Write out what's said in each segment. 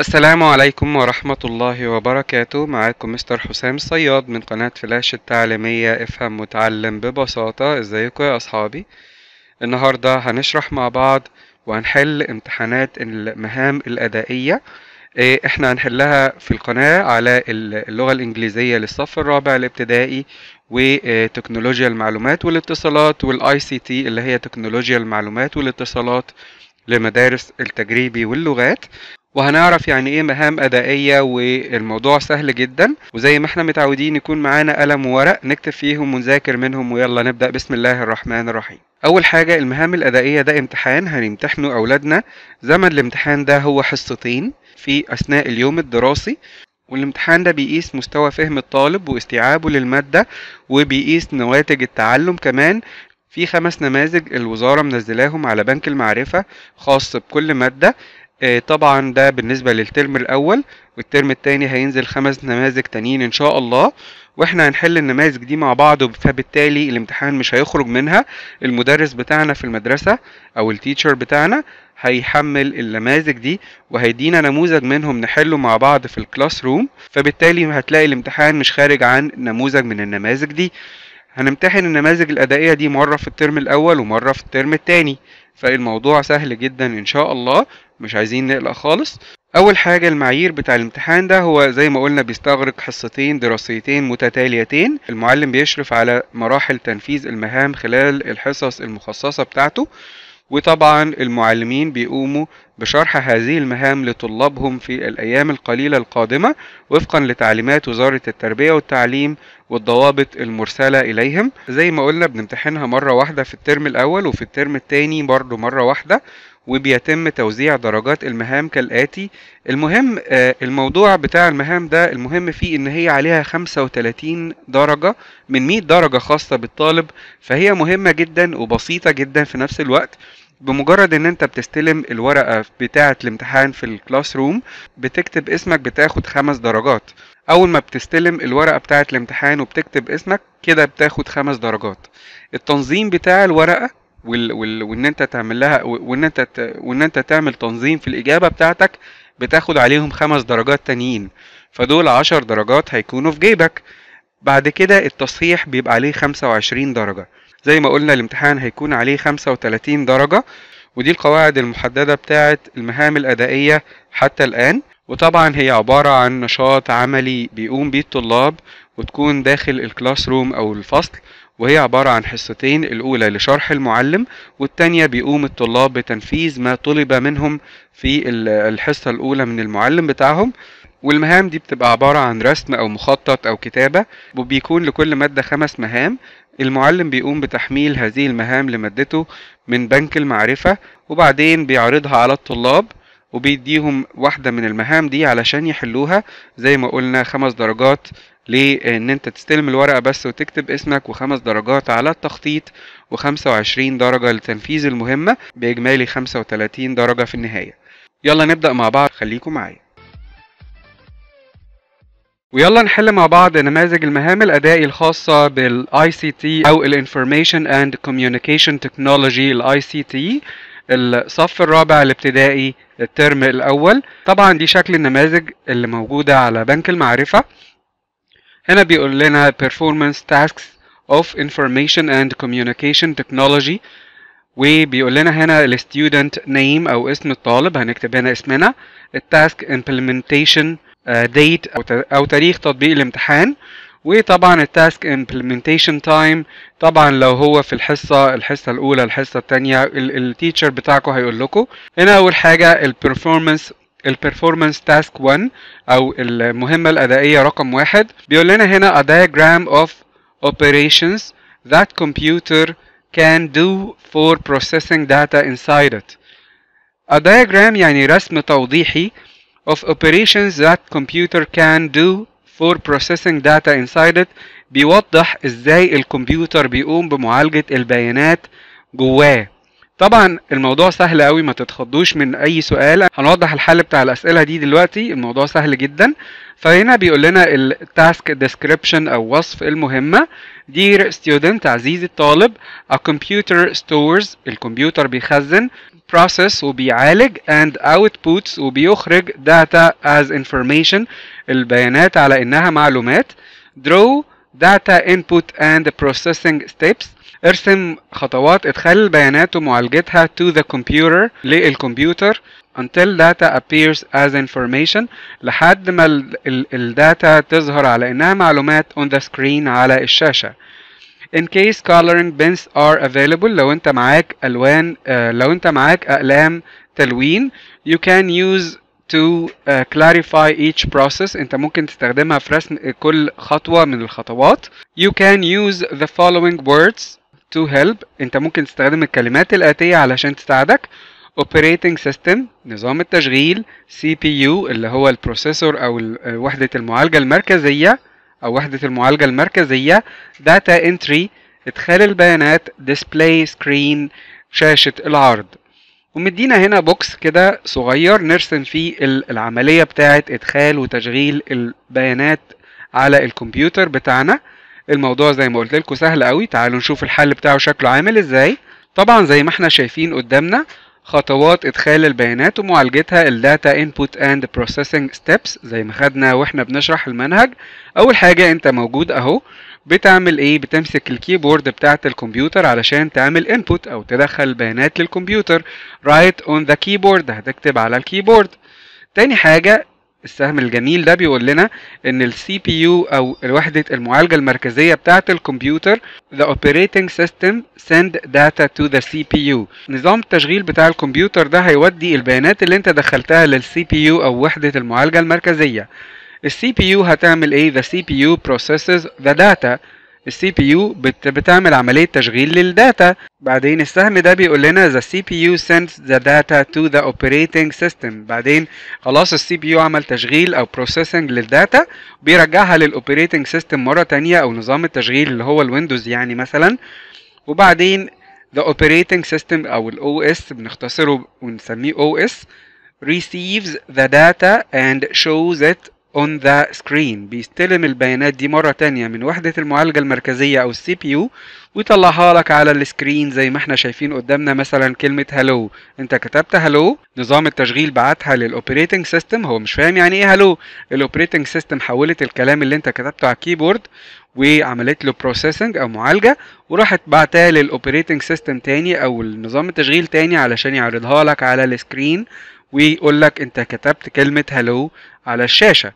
السلام عليكم ورحمة الله وبركاته معاكم مستر حسام الصياد من قناة فلاش التعليمية افهم وتعلم ببساطة ازيكم يا اصحابي النهاردة هنشرح مع بعض وهنحل امتحانات المهام الادائية إيه، احنا هنحلها في القناة على اللغة الانجليزية للصف الرابع الابتدائي وتكنولوجيا المعلومات والاتصالات والاي سي تي اللي هي تكنولوجيا المعلومات والاتصالات لمدارس التجريبي واللغات وهنعرف يعني ايه مهام ادائيه والموضوع سهل جدا وزي ما احنا متعودين يكون معانا قلم وورق نكتب فيهم ونذاكر منهم ويلا نبدا بسم الله الرحمن الرحيم اول حاجه المهام الادائيه ده امتحان هنمتحنه اولادنا زمن الامتحان ده هو حصتين في اثناء اليوم الدراسي والامتحان ده بيقيس مستوى فهم الطالب واستيعابه للمادة وبيقيس نواتج التعلم كمان في خمس نماذج الوزارة منزلاهم على بنك المعرفة خاص بكل مادة آه، طبعا ده بالنسبة للترم الأول والترم التاني هينزل خمس نماذج تانيين إن شاء الله واحنا هنحل النماذج دي مع بعض فبالتالي الامتحان مش هيخرج منها المدرس بتاعنا في المدرسة أو التيتشر بتاعنا هيحمل النماذج دي وهيدينا نموذج منهم نحله مع بعض في الكلاس روم فبالتالي هتلاقي الامتحان مش خارج عن نموذج من النماذج دي هنمتحن النماذج الأدائية دي مرة في الترم الأول ومرة في الترم التاني فالموضوع سهل جدا إن شاء الله مش عايزين نقلق خالص أول حاجة المعايير بتاع الامتحان ده هو زي ما قلنا بيستغرق حصتين دراسيتين متتاليتين المعلم بيشرف على مراحل تنفيذ المهام خلال الحصص المخصصة بتاعته وطبعا المعلمين بيقوموا بشرح هذه المهام لطلابهم في الأيام القليلة القادمة وفقا لتعليمات وزارة التربية والتعليم والضوابط المرسلة إليهم زي ما قلنا بنمتحنها مرة واحدة في الترم الأول وفي الترم التاني برضه مرة واحدة وبيتم توزيع درجات المهام كالآتي المهم آه، الموضوع بتاع المهام ده المهم فيه إن هي عليها 35 درجة من 100 درجة خاصة بالطالب فهي مهمة جدا وبسيطة جدا في نفس الوقت بمجرد ان انت بتستلم الورقة بتاعة الامتحان في الكلاس روم بتكتب اسمك بتاخد خمس درجات اول ما بتستلم الورقة بتاعة الامتحان وبتكتب اسمك كده بتاخد خمس درجات التنظيم بتاع الورقة وال وال وان انت تعمل لها وان انت وان انت تعمل تنظيم في الاجابه بتاعتك بتاخد عليهم خمس درجات تانيين فدول عشر درجات هيكونوا في جيبك بعد كده التصحيح بيبقى عليه خمسة وعشرين درجة زي ما قلنا الامتحان هيكون عليه خمسة وتلاتين درجة ودي القواعد المحددة بتاعة المهام الأدائية حتى الآن وطبعا هي عبارة عن نشاط عملي بيقوم بيه الطلاب وتكون داخل الكلاس روم أو الفصل وهي عبارة عن حصتين الأولى لشرح المعلم والتانية بيقوم الطلاب بتنفيذ ما طلب منهم في الحصة الأولى من المعلم بتاعهم والمهام دي بتبقى عبارة عن رسم أو مخطط أو كتابة وبيكون لكل مادة خمس مهام المعلم بيقوم بتحميل هذه المهام لمادته من بنك المعرفة وبعدين بيعرضها على الطلاب وبيديهم واحدة من المهام دي علشان يحلوها زي ما قلنا خمس درجات لان انت تستلم الورقه بس وتكتب اسمك وخمس درجات على التخطيط و25 درجه لتنفيذ المهمه باجمالي 35 درجه في النهايه يلا نبدا مع بعض خليكم معايا ويلا نحل مع بعض نماذج المهام الأدائي الخاصة بالاي سي تي أو الانفورميشن اند كوميونيكيشن تكنولوجي الاي سي تي الصف الرابع الابتدائي الترم الأول طبعا دي شكل النماذج اللي موجودة على بنك المعرفة هنا بيقول لنا performance tasks of information and communication technology وبيقول لنا هنا student name او اسم الطالب هنكتب هنا اسمنا التاسك implementation آه، date او تاريخ تطبيق الامتحان وطبعا التاسك implementation time طبعا لو هو في الحصه الحصه الاولى الحصه الثانيه التيتشر بتاعكم هيقول لكم هنا اول حاجه ال performance Performance Task 1 او المهمه الادائيه رقم واحد بيقول لنا هنا a diagram of operations that computer can do for processing data inside it a diagram يعني رسم توضيحي of operations that computer can do for processing data inside it بيوضح ازاي الكمبيوتر بيقوم بمعالجة البيانات جواه طبعا الموضوع سهل قوي ما تتخضوش من اي سؤال هنوضح الحل بتاع الاسئله دي دلوقتي الموضوع سهل جدا فهنا بيقول لنا التاسك ديسكريبشن او وصف المهمه دير ستودنت عزيزي الطالب ا كمبيوتر ستورز الكمبيوتر بيخزن process وبيعالج and outputs وبيخرج data as information البيانات على انها معلومات draw data input and processing steps ارسم خطوات ادخال البيانات ومعالجتها to the computer للكمبيوتر until data appears as information لحد ما ال ال الداتا تظهر على انها معلومات on the screen على الشاشة in case coloring bins are available لو انت معاك الوان uh, لو انت معاك اقلام تلوين you can use to uh, clarify each process انت ممكن تستخدمها في رسم كل خطوة من الخطوات you can use the following words to help انت ممكن تستخدم الكلمات الآتية علشان تساعدك operating system نظام التشغيل CPU اللي هو البروسيسور أو وحدة المعالجة المركزية أو وحدة المعالجة المركزية data entry إدخال البيانات display screen شاشة العرض ومدينا هنا بوكس كده صغير نرسم فيه العملية بتاعة إدخال وتشغيل البيانات على الكمبيوتر بتاعنا الموضوع زي ما قلت لكم سهل قوي تعالوا نشوف الحل بتاعه شكله عامل ازاي طبعا زي ما احنا شايفين قدامنا خطوات ادخال البيانات ومعالجتها الداتا انبوت اند بروسيسنج ستيبس زي ما خدنا واحنا بنشرح المنهج اول حاجه انت موجود اهو بتعمل ايه بتمسك الكيبورد بتاعه الكمبيوتر علشان تعمل انبوت او تدخل بيانات للكمبيوتر رايت اون ذا كيبورد هتكتب على الكيبورد تاني حاجه السهم الجميل ده بيقول لنا ان السي بي يو او وحده المعالجه المركزيه بتاعه الكمبيوتر the operating system send data to the CPU نظام التشغيل بتاع الكمبيوتر ده هيودي البيانات اللي انت دخلتها للسي بي يو او وحده المعالجه المركزيه السي بي يو هتعمل ايه the CPU processes the data السي بي يو بتعمل عملية تشغيل للداتا بعدين السهم ده بيقول لنا the CPU sends the data to the operating system بعدين خلاص السي بي يو عمل تشغيل او processing للداتا بيرجعها للاوبريتنج سيستم مرة تانية او نظام التشغيل اللي هو الويندوز يعني مثلا وبعدين the operating system او الاو اس بنختصره ونسميه او اس receives the data and shows it اون ذا سكرين بيستلم البيانات دي مرة تانية من وحدة المعالجة المركزية او السي بي يو ويطلعها لك على السكرين زي ما احنا شايفين قدامنا مثلا كلمة هلو انت كتبت هلو نظام التشغيل بعتها للاوبريتنج سيستم هو مش فاهم يعني ايه هلو الاوبريتنج سيستم حولت الكلام اللي انت كتبته على الكيبورد وعملت له بروسيسنج او معالجه وراحت بعتها للاوبريتنج سيستم تاني او نظام التشغيل تاني علشان يعرضها لك على السكرين ويقول لك انت كتبت كلمة هلو على الشاشة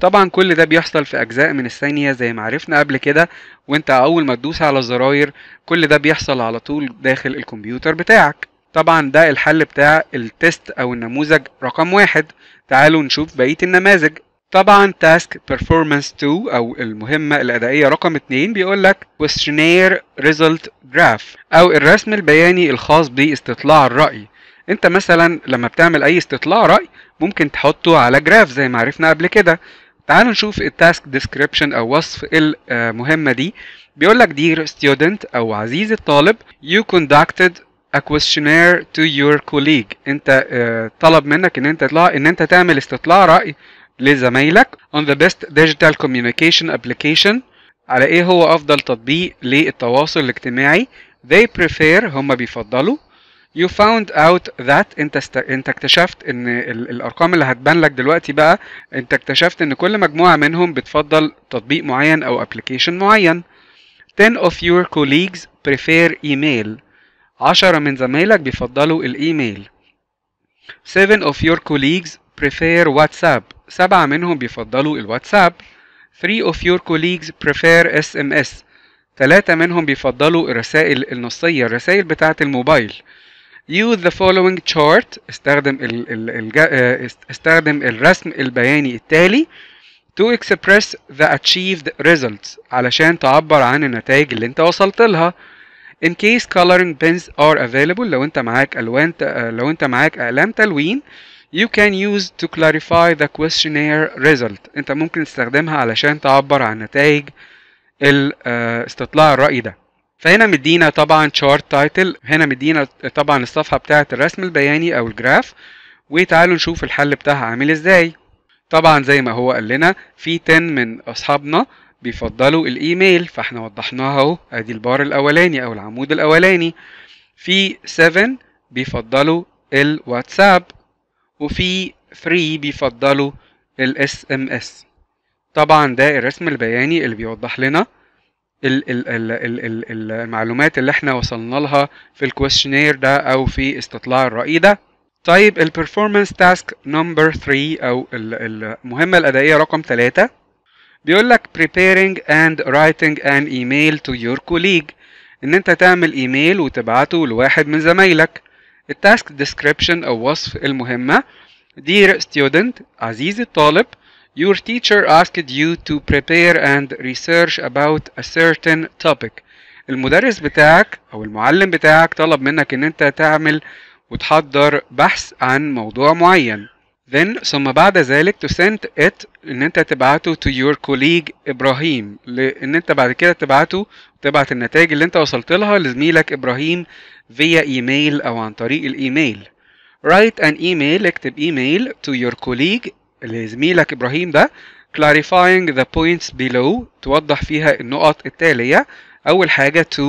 طبعا كل ده بيحصل في اجزاء من الثانية زي ما عرفنا قبل كده وانت اول ما تدوس على الزراير كل ده بيحصل على طول داخل الكمبيوتر بتاعك طبعا ده الحل بتاع التست او النموذج رقم واحد تعالوا نشوف بقية النماذج طبعا تاسك performance 2 او المهمة الادائية رقم 2 بيقول لك questionnaire result graph او الرسم البياني الخاص باستطلاع الرأي انت مثلا لما بتعمل اي استطلاع رأي ممكن تحطه على جراف زي ما عرفنا قبل كده تعالوا نشوف التاسك ديسكريبشن او وصف المهمة آه، دي بيقول لك دير ستودنت او عزيز الطالب you conducted a questionnaire to your colleague انت آه، طلب منك ان انت تطلع ان انت تعمل استطلاع رأي لزمايلك on the best digital communication application على ايه هو افضل تطبيق للتواصل الاجتماعي they prefer هم بيفضلوا you found out that انت است... انت اكتشفت ان ال... الارقام اللي هتبان لك دلوقتي بقى انت اكتشفت ان كل مجموعه منهم بتفضل تطبيق معين او ابلكيشن معين 10 of your colleagues prefer email 10 من زمايلك بيفضلوا الايميل 7 of your colleagues prefer WhatsApp 7 منهم بيفضلوا الواتساب 3 of your colleagues prefer SMS 3 منهم بيفضلوا الرسائل النصية الرسائل بتاعة الموبايل use the following chart استخدم ال ال ال آه، استخدم الرسم البياني التالي to express the achieved results علشان تعبر عن النتائج اللي انت وصلت لها in case coloring pens are available لو انت معاك الوان ت... آه، لو انت معاك اقلام تلوين you can use to clarify the questionnaire result انت ممكن تستخدمها علشان تعبر عن نتائج آه، استطلاع الرأي ده فهنا مدينا طبعا شارت تايتل هنا مدينا طبعا الصفحه بتاعه الرسم البياني او الجراف وتعالوا نشوف الحل بتاعها عامل ازاي طبعا زي ما هو قال لنا في 10 من اصحابنا بيفضلوا الايميل فاحنا وضحناها اهو ادي البار الاولاني او العمود الاولاني في 7 بيفضلوا الواتساب وفي 3 بيفضلوا الاس ام اس طبعا ده الرسم البياني اللي بيوضح لنا المعلومات اللي احنا وصلنا لها في الكويشنير ده او في استطلاع الرأي ده طيب الـ performance task number 3 او المهمة الأدائية رقم 3 بيقول لك preparing and writing an email to your colleague ان انت تعمل ايميل وتبعته لواحد من زمايلك التاسك ديسكريبشن او وصف المهمة Dear student عزيزي الطالب Your teacher asked you to prepare and research about a certain topic. المدرس بتاعك أو المعلم بتاعك طلب منك إن أنت تعمل وتحضر بحث عن موضوع معين. Then ثم بعد ذلك to send it إن أنت تبعته to your colleague إبراهيم لإن أنت بعد كده تبعته تبعت النتائج اللي أنت وصلت لها لزميلك إبراهيم via email أو عن طريق الإيميل. Write an email اكتب email to your colleague اللي زميلك ابراهيم ده clarifying the points below توضح فيها النقط التالية أول حاجة to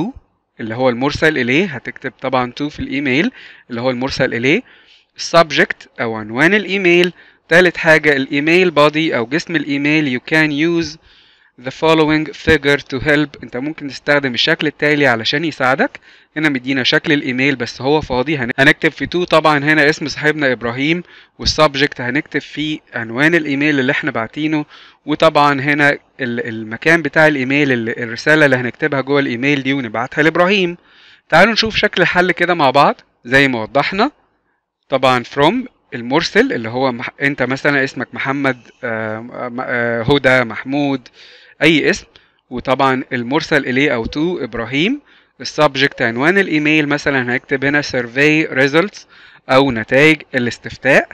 اللي هو المرسل إليه هتكتب طبعا to في الإيميل اللي هو المرسل إليه subject أو عنوان الإيميل تالت حاجة الإيميل body أو جسم الإيميل you can use the following figure to help انت ممكن تستخدم الشكل التالي علشان يساعدك هنا مدينا شكل الايميل بس هو فاضي هنكتب في تو طبعا هنا اسم صاحبنا ابراهيم والسبجكت هنكتب فيه عنوان الايميل اللي احنا باعتينه وطبعا هنا المكان بتاع الايميل الرساله اللي هنكتبها جوه الايميل دي ونبعتها لابراهيم تعالوا نشوف شكل الحل كده مع بعض زي ما وضحنا طبعا from المرسل اللي هو انت مثلا اسمك محمد آه، آه، هدى محمود اي اسم وطبعا المرسل اليه او تو ابراهيم السبجكت عنوان الايميل مثلا هكتب هنا survey results او نتائج الاستفتاء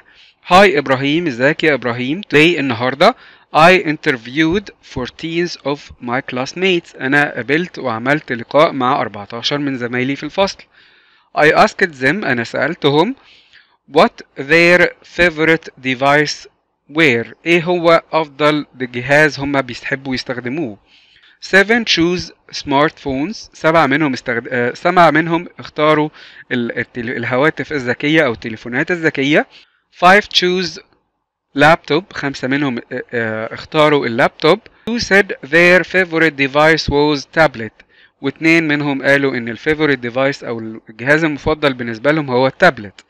هاي ابراهيم ازيك يا ابراهيم today النهارده I interviewed 14 of my classmates أنا قابلت وعملت لقاء مع 14 من زمايلي في الفصل I asked them أنا سألتهم what their favorite device وير ايه هو افضل جهاز هما بيحبوا يستخدموه 7 choose smartphones سبعة منهم استخد... آه، سبعة منهم اختاروا الهواتف الذكية أو التليفونات الذكية 5 choose laptop خمسة منهم آه، آه، اختاروا اللابتوب 2 said their favorite device was tablet واتنين منهم قالوا إن الفيفوريت ديفايس أو الجهاز المفضل بالنسبة لهم هو التابلت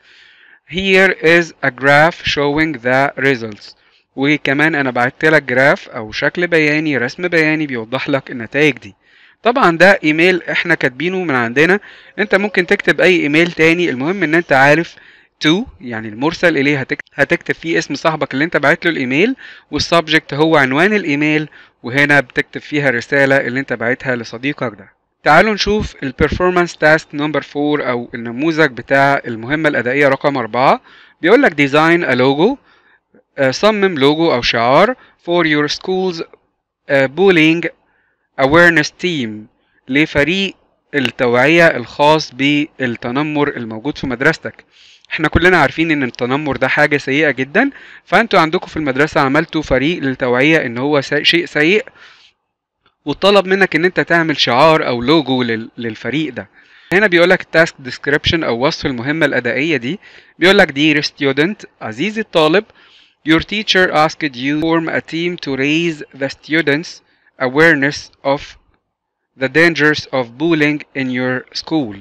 here is a graph showing the results وكمان انا بعت لك جراف او شكل بياني رسم بياني بيوضح لك النتائج دي طبعا ده ايميل احنا كاتبينه من عندنا انت ممكن تكتب اي ايميل تاني المهم ان انت عارف تو يعني المرسل اليه هتكتب فيه اسم صاحبك اللي انت بعت له الايميل والسبجكت هو عنوان الايميل وهنا بتكتب فيها الرساله اللي انت بعتها لصديقك ده تعالوا نشوف الـ Performance Task نمبر 4 او النموذج بتاع المهمه الادائيه رقم 4 بيقول لك a logo لوجو uh, صمم لوجو او شعار for your school's uh, bullying awareness team لفريق التوعيه الخاص بالتنمر الموجود في مدرستك احنا كلنا عارفين ان التنمر ده حاجة سيئة جدا فانتوا عندكم في المدرسة عملتوا فريق للتوعية ان هو شيء سيء وطلب منك ان انت تعمل شعار او لوجو للفريق ده هنا بيقول لك تاسك ديسكريبشن او وصف المهمه الادائيه دي بيقول لك dear student عزيزي الطالب your teacher asked you to form a team to raise the students awareness of the dangers of bullying in your school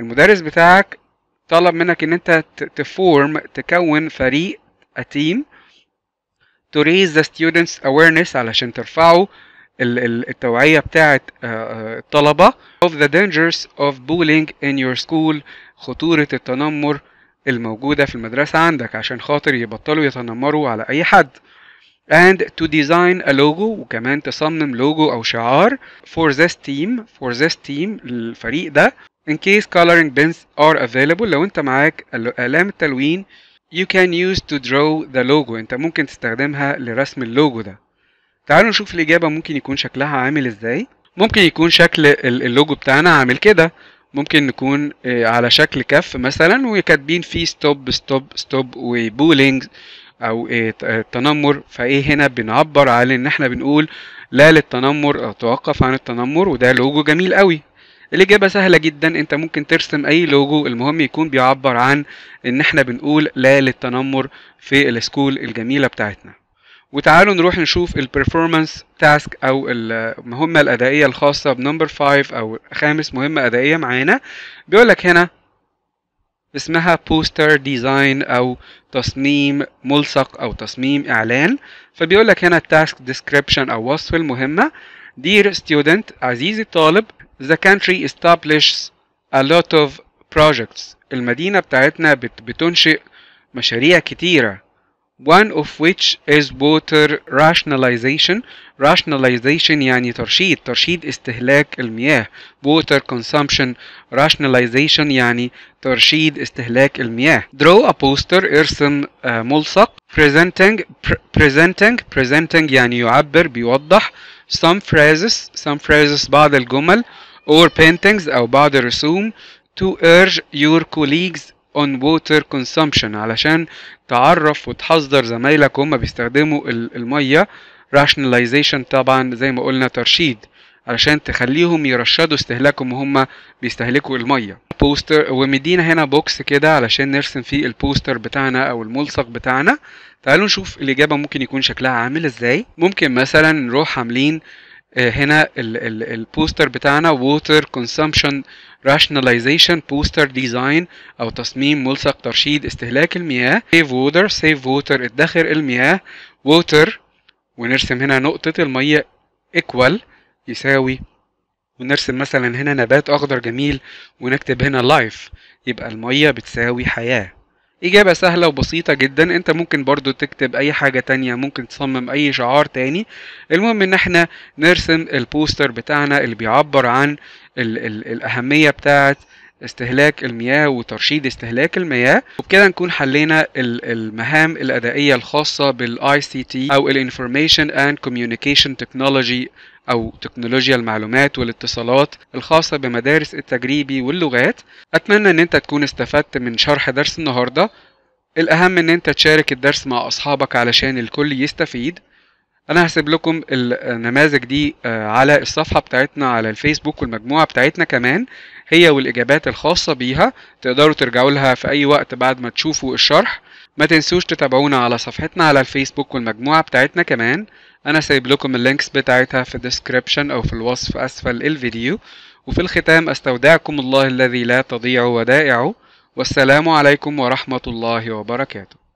المدرس بتاعك طلب منك ان انت تفورم تكون فريق a team to raise the students awareness علشان ترفعه التوعيه بتاعه آه، آه، الطلبه of the dangers of bullying in your school خطوره التنمر الموجوده في المدرسه عندك عشان خاطر يبطلوا يتنمروا على اي حد and to design a logo وكمان تصمم لوجو او شعار for this team for this team الفريق ده in case coloring bins are available لو انت معاك الام التلوين you can use to draw the logo انت ممكن تستخدمها لرسم اللوجو ده تعالوا نشوف الإجابة ممكن يكون شكلها عامل إزاي ممكن يكون شكل اللوجو بتاعنا عامل كده ممكن نكون آه، على شكل كف مثلا وكاتبين فيه ستوب ستوب ستوب وبولينج او آه، آه، تنمر فايه هنا بنعبر عن ان احنا بنقول لا للتنمر او توقف عن التنمر وده لوجو جميل قوي الإجابة سهلة جدا أنت ممكن ترسم أي لوجو المهم يكون بيعبر عن إن إحنا بنقول لا للتنمر في السكول الجميلة بتاعتنا وتعالوا نروح نشوف البرفورمانس تاسك او المهمة الأدائية الخاصة بنمبر 5 أو خامس مهمة أدائية معانا بيقول لك هنا اسمها بوستر ديزاين أو تصميم ملصق أو تصميم إعلان فبيقول لك هنا التاسك ديسكريبشن أو وصف المهمة Dear student عزيزي الطالب The country establishes a lot of projects المدينة بتاعتنا بتنشئ مشاريع كتيرة one of which is water rationalization rationalization يعني ترشيد ترشيد استهلاك المياه water consumption rationalization يعني ترشيد استهلاك المياه draw a poster ارسم ملصق uh, presenting presenting presenting يعني يعبر بيوضح some phrases some phrases بعض الجمل or paintings أو بعض الرسوم to urge your colleagues on water consumption علشان تعرف وتحذر زمايلك وهم بيستخدموا الميه rationalization طبعا زي ما قلنا ترشيد علشان تخليهم يرشدوا استهلاكهم وهم بيستهلكوا الميه بوستر ومدينا هنا بوكس كده علشان نرسم فيه البوستر بتاعنا او الملصق بتاعنا تعالوا نشوف الاجابه ممكن يكون شكلها عامل ازاي ممكن مثلا نروح عاملين آه، هنا البوستر بتاعنا ووتر كونسومشن راشناليزيشن بوستر ديزاين او تصميم ملصق ترشيد استهلاك المياه سيف ووتر سيف ووتر ادخر المياه ووتر ونرسم هنا نقطة المية ايكوال يساوي ونرسم مثلا هنا نبات اخضر جميل ونكتب هنا لايف يبقى المية بتساوي حياة إجابة سهلة وبسيطة جدا أنت ممكن برضو تكتب أي حاجة تانية ممكن تصمم أي شعار تاني المهم إن احنا نرسم البوستر بتاعنا اللي بيعبر عن ال ال الأهمية بتاعت استهلاك المياه وترشيد استهلاك المياه وبكده نكون حلينا المهام الأدائية الخاصة بالاي سي تي أو الانفورميشن اند كوميونيكيشن تكنولوجي أو تكنولوجيا المعلومات والاتصالات الخاصة بمدارس التجريبي واللغات أتمنى إن أنت تكون استفدت من شرح درس النهاردة الأهم إن أنت تشارك الدرس مع أصحابك علشان الكل يستفيد انا هسيب لكم النماذج دي آه، على الصفحه بتاعتنا على الفيسبوك والمجموعه بتاعتنا كمان هي والإجابات الخاصة بيها تقدروا ترجعوا لها في أي وقت بعد ما تشوفوا الشرح ما تنسوش تتابعونا على صفحتنا على الفيسبوك والمجموعة بتاعتنا كمان أنا سايب لكم اللينكس بتاعتها في الديسكريبشن أو في الوصف أسفل الفيديو وفي الختام أستودعكم الله الذي لا تضيع ودائعه والسلام عليكم ورحمة الله وبركاته